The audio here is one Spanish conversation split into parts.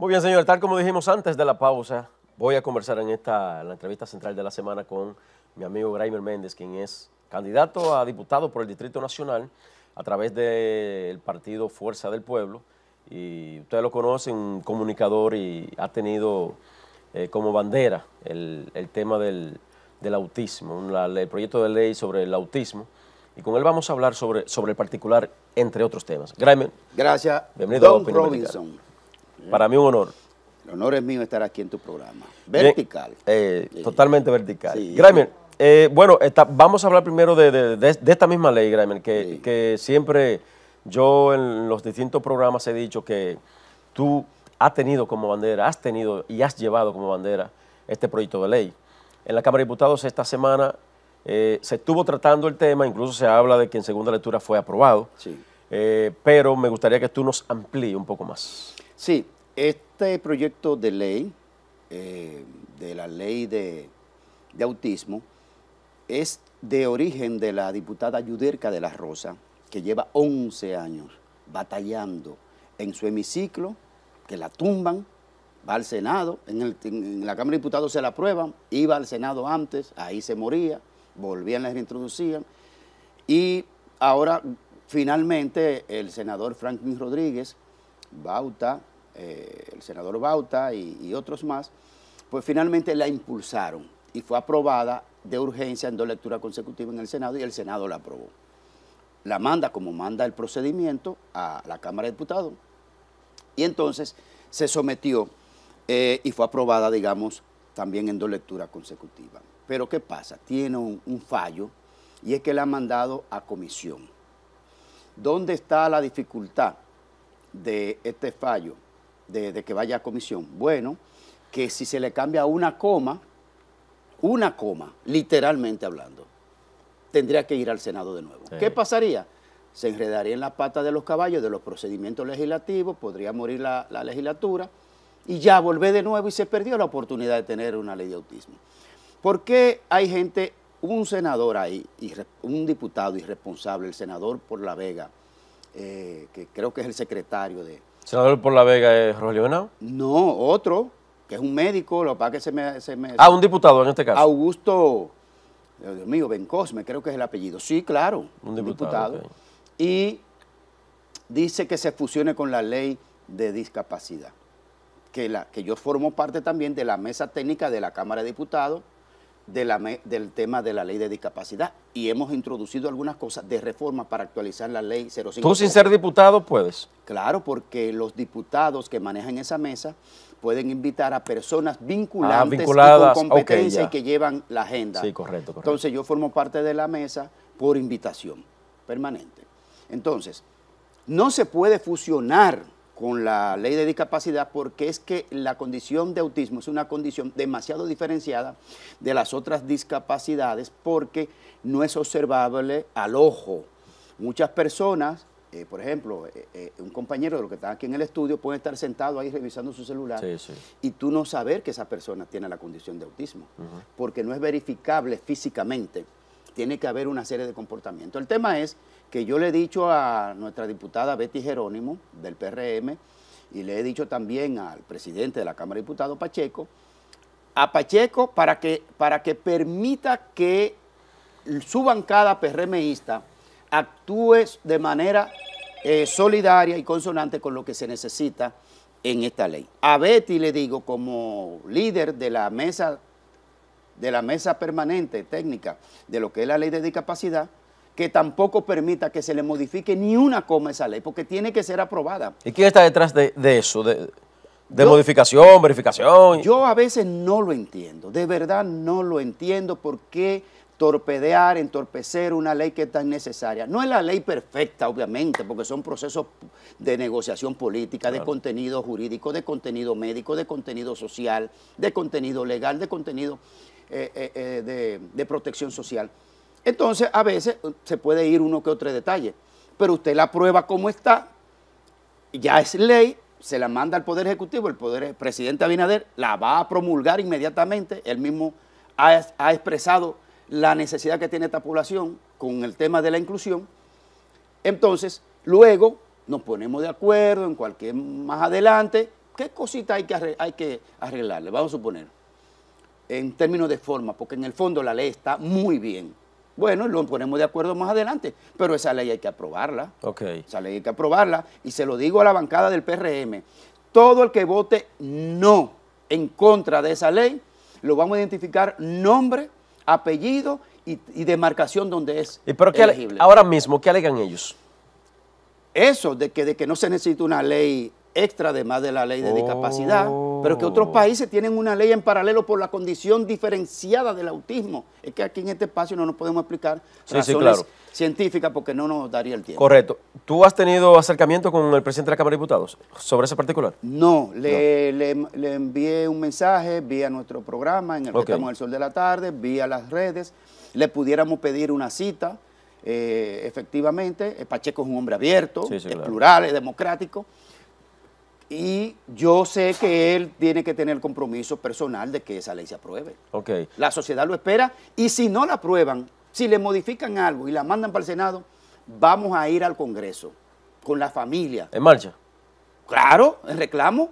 Muy bien, señor. Tal como dijimos antes de la pausa, voy a conversar en esta la entrevista central de la semana con mi amigo Graimer Méndez, quien es candidato a diputado por el Distrito Nacional a través del partido Fuerza del Pueblo. Y ustedes lo conocen, un comunicador y ha tenido eh, como bandera el, tema del, autismo, el proyecto de ley sobre el autismo. Y con él vamos a hablar sobre, sobre el particular, entre otros temas. Graimer. Gracias. Bienvenido a Opinión Robinson. Para mí un honor. El honor es mío estar aquí en tu programa. Vertical. Eh, totalmente vertical. Sí. Eh, bueno, vamos a hablar primero de, esta misma ley, Graimer, que, siempre yo en los distintos programas he dicho que tú has tenido como bandera, has tenido y has llevado como bandera este proyecto de ley. En la Cámara de Diputados esta semana eh, se estuvo tratando el tema, incluso se habla de que en segunda lectura fue aprobado, sí. pero me gustaría que tú nos amplíe un poco más. Sí, este proyecto de ley, eh, de la ley de, autismo, es de origen de la diputada Yuderca de la Rosa, que lleva 11 años batallando en su hemiciclo, que la tumban, va al Senado, en, la Cámara de Diputados se la aprueban, iba al Senado antes, ahí se moría, volvían, la reintroducían, y ahora finalmente el senador Franklin Rodríguez Bauta eh, el senador Bauta y, otros más, pues finalmente la impulsaron y fue aprobada de urgencia en dos lecturas consecutivas en el Senado y el Senado la aprobó. La manda como manda el procedimiento a la Cámara de Diputados y entonces se sometió eh, y fue aprobada, digamos, también en dos lecturas consecutivas. Pero ¿qué pasa? Tiene un, fallo y es que la ha mandado a comisión. ¿Dónde está la dificultad de este fallo? de, que vaya a comisión? Bueno, que si se le cambia una coma, una coma, literalmente hablando, tendría que ir al Senado de nuevo. ¿Qué pasaría? Se enredaría en la pata de los caballos, de los procedimientos legislativos, podría morir la, legislatura y ya volver de nuevo y se perdió la oportunidad de tener una ley de autismo. ¿Por qué hay gente, un senador ahí, un diputado irresponsable, el senador por La Vega, eh, que creo que es el secretario de, ¿Senador por la Vega es Rogelio No, otro, que es un médico, lo para que se me, se me... Ah, un diputado en este caso. Augusto, Dios mío, cosme creo que es el apellido. Sí, claro, un diputado. Y dice que se fusione con la ley de discapacidad, que, la, que yo formo parte también de la mesa técnica de la Cámara de Diputados del tema de la ley de discapacidad y hemos introducido algunas cosas de reforma para actualizar la ley 05. ¿Tú sin ser diputado puedes? Claro, porque los diputados que manejan esa mesa pueden invitar a personas vinculantes vinculadas, con competencia y que llevan la agenda. Sí, correcto, correcto. Entonces yo formo parte de la mesa por invitación permanente. Entonces, no se puede fusionar con la ley de discapacidad porque es que la condición de autismo es una condición demasiado diferenciada de las otras discapacidades porque no es observable al ojo. Muchas personas eh, por ejemplo, eh, eh, un compañero de los que están aquí en el estudio puede estar sentado ahí revisando su celular y tú no saber que esa persona tiene la condición de autismo, porque no es verificable físicamente. Tiene que haber una serie de comportamientos. El tema es que yo le he dicho a nuestra diputada Betty Jerónimo del PRM y le he dicho también al presidente de la Cámara de Diputados Pacheco, a Pacheco para que, para que permita que su bancada PRMista actúe de manera eh, solidaria y consonante con lo que se necesita en esta ley. A Betty le digo, como líder de la mesa, de la mesa permanente técnica de lo que es la ley de discapacidad, que tampoco permita que se le modifique ni una coma esa ley, porque tiene que ser aprobada. ¿Y quién está detrás de, eso? De, modificación, verificación. Yo a veces no lo entiendo, de verdad no lo entiendo por qué torpedear, entorpecer una ley que es tan necesaria. No es la ley perfecta, obviamente, porque son procesos de negociación política, de contenido jurídico, de contenido médico, de contenido social, de contenido legal, de contenido eh, eh, eh, de protección social. Entonces, a veces eh, se puede ir uno que otro detalle, pero usted la prueba como está, ya es ley, se la manda al Poder Ejecutivo, el Poder eh, Presidente Abinader la va a promulgar inmediatamente, él mismo ha, expresado la necesidad que tiene esta población con el tema de la inclusión. Entonces, luego nos ponemos de acuerdo en cualquier más adelante, ¿qué cosita hay que, hay que arreglarle? Vamos a suponer, en términos de forma, porque en el fondo la ley está muy bien. Bueno, lo ponemos de acuerdo más adelante, pero esa ley hay que aprobarla. Esa ley hay que aprobarla. Y se lo digo a la bancada del PRM, todo el que vote no en contra de esa ley, lo vamos a identificar nombre, apellido y, demarcación donde es pero elegible. Ahora mismo, ¿qué alegan ellos? Eso, de que, de que no se necesita una ley extra además de la ley de discapacidad, pero que otros oh. países tienen una ley en paralelo por la condición diferenciada del autismo. Es que aquí en este espacio no nos podemos explicar razones científicas porque no nos daría el tiempo. Correcto. ¿Tú has tenido acercamiento con el presidente de la Cámara de Diputados sobre ese particular? No, le, envié un mensaje, vía a nuestro programa en el que estamos el sol de la tarde, vía a las redes, le pudiéramos pedir una cita, eh, efectivamente, eh, Pacheco es un hombre abierto, es plural, es democrático, y yo sé que él tiene que tener el compromiso personal de que esa ley se apruebe. Okay. La sociedad lo espera y si no la aprueban, si le modifican algo y la mandan para el Senado, vamos a ir al Congreso con la familia. ¿En marcha? Claro, en reclamo.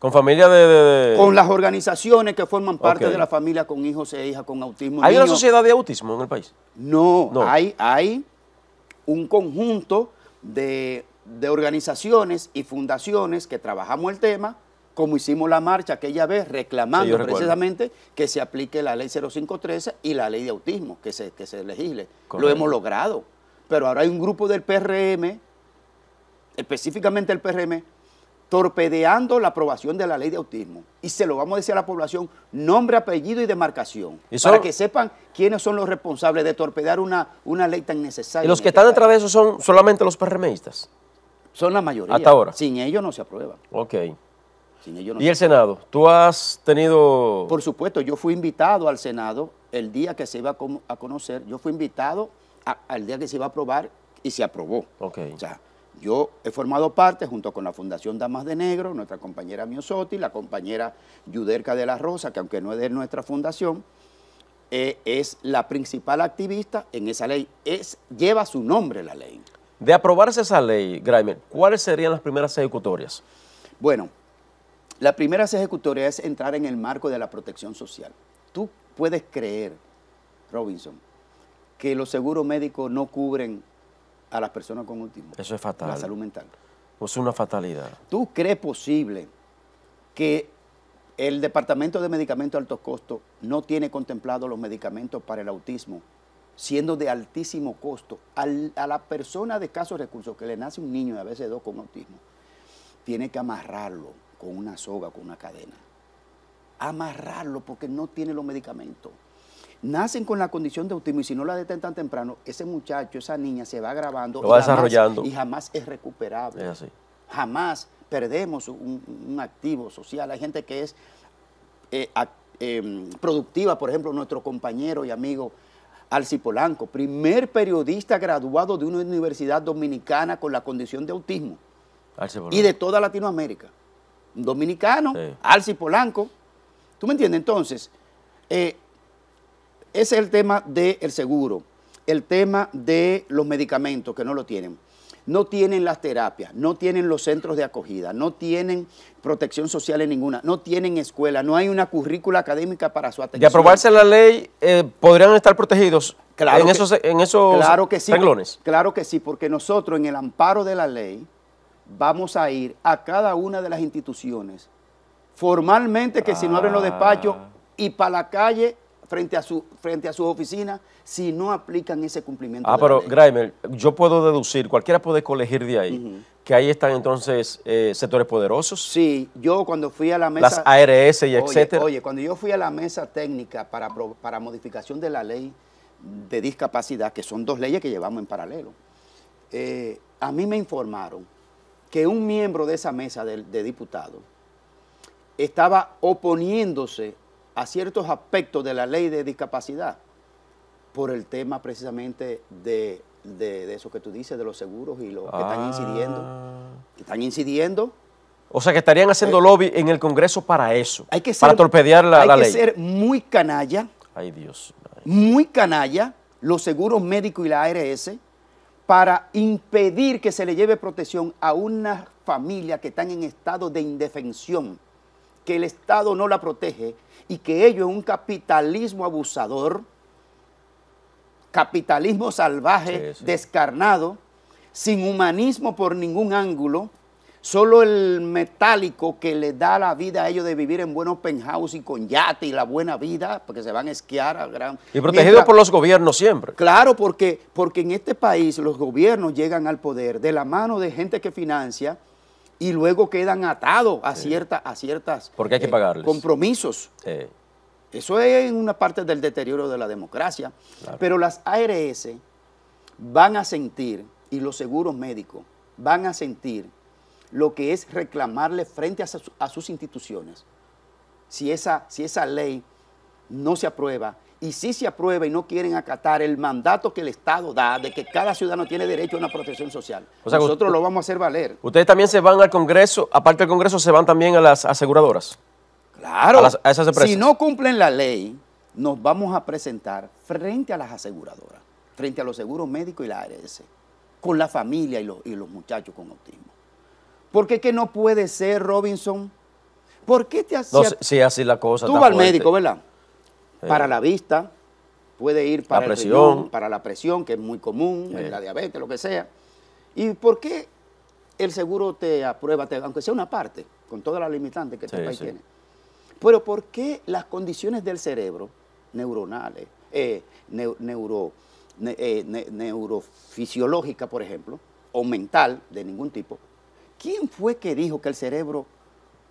¿Con familia de, Con las organizaciones que forman parte de la familia con hijos e hijas con autismo. ¿Hay una sociedad de autismo en el país? No, no. Hay, hay un conjunto de de organizaciones y fundaciones que trabajamos el tema, como hicimos la marcha aquella vez reclamando precisamente que se aplique la ley 0513 y la ley de autismo, que se, que se legisle. Lo hemos logrado. Pero ahora hay un grupo del PRM, específicamente el PRM, torpedeando la aprobación de la ley de autismo. Y se lo vamos a decir a la población, nombre, apellido y demarcación, para que sepan quiénes son los responsables de torpedear una, una ley tan necesaria. ¿Y los que este están detrás de eso son solamente los PRMistas? Son la mayoría. Hasta ahora. Sin ellos no se aprueba. Ok. Sin ellos no ¿Y el Senado? ¿Tú has tenido...? Por supuesto, yo fui invitado al Senado el día que se iba a, conocer. Yo fui invitado al día que se iba a aprobar y se aprobó. Ok. O sea, yo he formado parte, junto con la Fundación Damas de Negro, nuestra compañera Miosotti, la compañera Yuderca de la Rosa, que aunque no es de nuestra fundación, eh, es la principal activista en esa ley. lleva su nombre la ley. De aprobarse esa ley, Grimer, ¿cuáles serían las primeras ejecutorias? Bueno, la primera ejecutoria es entrar en el marco de la protección social. Tú puedes creer, Robinson, que los seguros médicos no cubren a las personas con autismo. Eso es fatal. La salud mental. Es una fatalidad. ¿Tú crees posible que el Departamento de Medicamentos de Altos Costos no tiene contemplado los medicamentos para el autismo siendo de altísimo costo, a la persona de escasos recursos que le nace un niño, y a veces dos con autismo, tiene que amarrarlo con una soga, con una cadena. Amarrarlo porque no tiene los medicamentos. Nacen con la condición de autismo y si no la detentan tan temprano, ese muchacho, esa niña se va agravando. va y desarrollando. Jamás, y jamás es recuperable. Jamás perdemos un, activo social. Hay gente que es eh, eh, productiva, por ejemplo, nuestro compañero y amigo Alci Polanco, primer periodista graduado de una universidad dominicana con la condición de autismo y de toda Latinoamérica. dominicano, Alci Polanco. ¿Tú me entiendes? Entonces, eh, ese es el tema del seguro, el tema de los medicamentos que no lo tienen no tienen las terapias, no tienen los centros de acogida, no tienen protección social en ninguna, no tienen escuela, no hay una currícula académica para su atención. Y aprobarse la ley, eh, podrían estar protegidos claro en, esos, en claro que sí, Claro que sí, porque nosotros en el amparo de la ley vamos a ir a cada una de las instituciones, formalmente que si no abren los despachos ah. y para la calle frente a, su, frente a sus oficinas si no aplican ese cumplimiento. Ah, pero Graimer, yo puedo deducir, cualquiera puede colegir de ahí, que ahí están entonces eh, sectores poderosos. Sí, yo cuando fui a la mesa... Las ARS y oye, Oye, cuando yo fui a la mesa técnica para, modificación de la ley de discapacidad, que son dos leyes que llevamos en paralelo, eh, a mí me informaron que un miembro de esa mesa de, de diputados estaba oponiéndose a ciertos aspectos de la ley de discapacidad por el tema precisamente de, eso que tú dices, de los seguros y lo que están ah. incidiendo. Que están incidiendo. O sea, que estarían eh, haciendo lobby en el Congreso para eso, hay que ser, para torpedear la, ley. Hay que ser muy canalla. Ay, Dios. Muy canalla, los seguros médicos y la ARS, para impedir que se le lleve protección a una familia que están en estado de indefensión que el Estado no la protege y que ello es un capitalismo abusador, capitalismo salvaje, descarnado, sin humanismo por ningún ángulo, solo el metálico que le da la vida a ellos de vivir en buenos penthouse y con yate y la buena vida, porque se van a esquiar al gran... Y protegido por los gobiernos siempre. Claro, porque, porque en este país los gobiernos llegan al poder de la mano de gente que financia, y luego quedan atados a, cierta, a ciertas Porque hay que eh, compromisos. Eso es una parte del deterioro de la democracia. Pero las ARS van a sentir, y los seguros médicos van a sentir lo que es reclamarle frente a, a sus instituciones. Si esa, si esa ley no se aprueba y si se aprueba y no quieren acatar el mandato que el Estado da de que cada ciudadano tiene derecho a una protección social, nosotros lo vamos a hacer valer. ¿Ustedes también se van al Congreso? Aparte del Congreso, ¿se van también a las aseguradoras? Claro. A, esas empresas. Si no cumplen la ley, nos vamos a presentar frente a las aseguradoras, frente a los seguros médicos y la ARS, con la familia y los, muchachos con autismo. Porque que no puede ser, Robinson? ¿Por qué te haces si así la cosa. Tú vas al médico, ¿verdad? para eh. la vista, puede ir para la presión, para la presión, que es muy común, la diabetes, lo que sea. ¿Y por qué el seguro te aprueba, te, aunque sea una parte, con todas las limitantes que este país tiene? Pero ¿por qué las condiciones del cerebro, neuronales, eh, neurofisiológicas, eh, neurofisiológica, por ejemplo, o mental de ningún tipo, ¿quién fue que dijo que el cerebro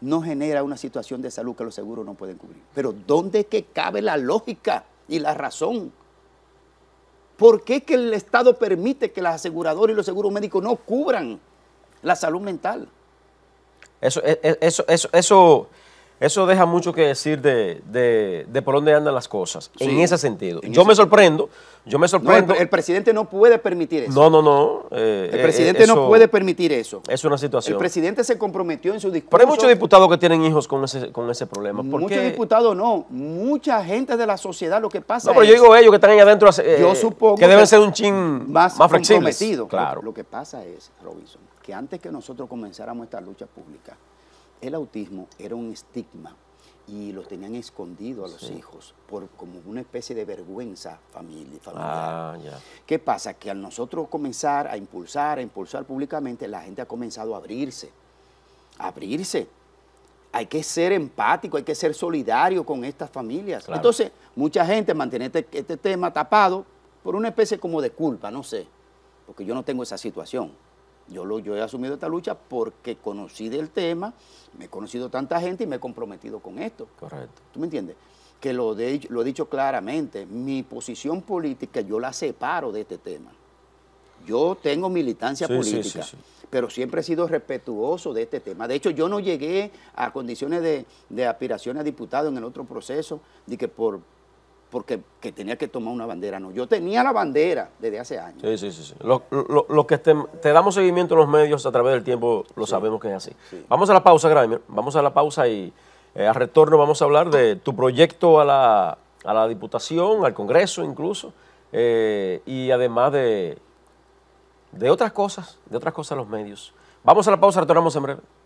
no genera una situación de salud que los seguros no pueden cubrir. Pero ¿dónde es que cabe la lógica y la razón? ¿Por qué que el Estado permite que las aseguradoras y los seguros médicos no cubran la salud mental? Eso, e, e, eso, eso, eso, eso deja mucho que decir de, por dónde andan las cosas, en ese sentido. yo me sorprendo, yo me sorprendo. el, presidente no puede permitir eso. No, no, no. Eh, el eh, presidente no puede permitir eso. Es una situación. El presidente se comprometió en su discurso. Pero hay muchos diputados que tienen hijos con ese, problema. muchos diputados no, mucha gente de la sociedad lo que pasa No, pero yo digo ellos que están ahí adentro, eh, que deben ser un chin más, más flexibles. Claro. lo que pasa es, Robinson, que antes que nosotros comenzáramos esta lucha pública, el autismo era un estigma y lo tenían escondido a los hijos por como una especie de vergüenza ah, familiar. ¿Qué pasa? Que al nosotros comenzar a impulsar, a impulsar públicamente, la gente ha comenzado a abrirse, a abrirse. Hay que ser empático, hay que ser solidario con estas familias. Entonces, mucha gente mantiene este, este tema tapado por una especie como de culpa, no sé, porque yo no tengo esa situación. Yo, lo, yo he asumido esta lucha porque conocí del tema, me he conocido tanta gente y me he comprometido con esto. Correcto. ¿Tú me entiendes? Que lo, de, lo he dicho claramente, mi posición política yo la separo de este tema. Yo tengo militancia política, pero siempre he sido respetuoso de este tema. De hecho, yo no llegué a condiciones de, de aspiración a diputado en el otro proceso, de que por, porque que tenía que tomar una bandera, no. Yo tenía la bandera desde hace años. Sí, sí, sí. sí. Los lo, que te, damos seguimiento en los medios a través del tiempo lo sabemos que es así. Vamos a la pausa, Grimer. Vamos a la pausa y a eh, al retorno vamos a hablar de tu proyecto a la, Diputación, al Congreso incluso, eh, y además de, de otras cosas, de otras cosas los medios. Vamos a la pausa, retornamos en breve.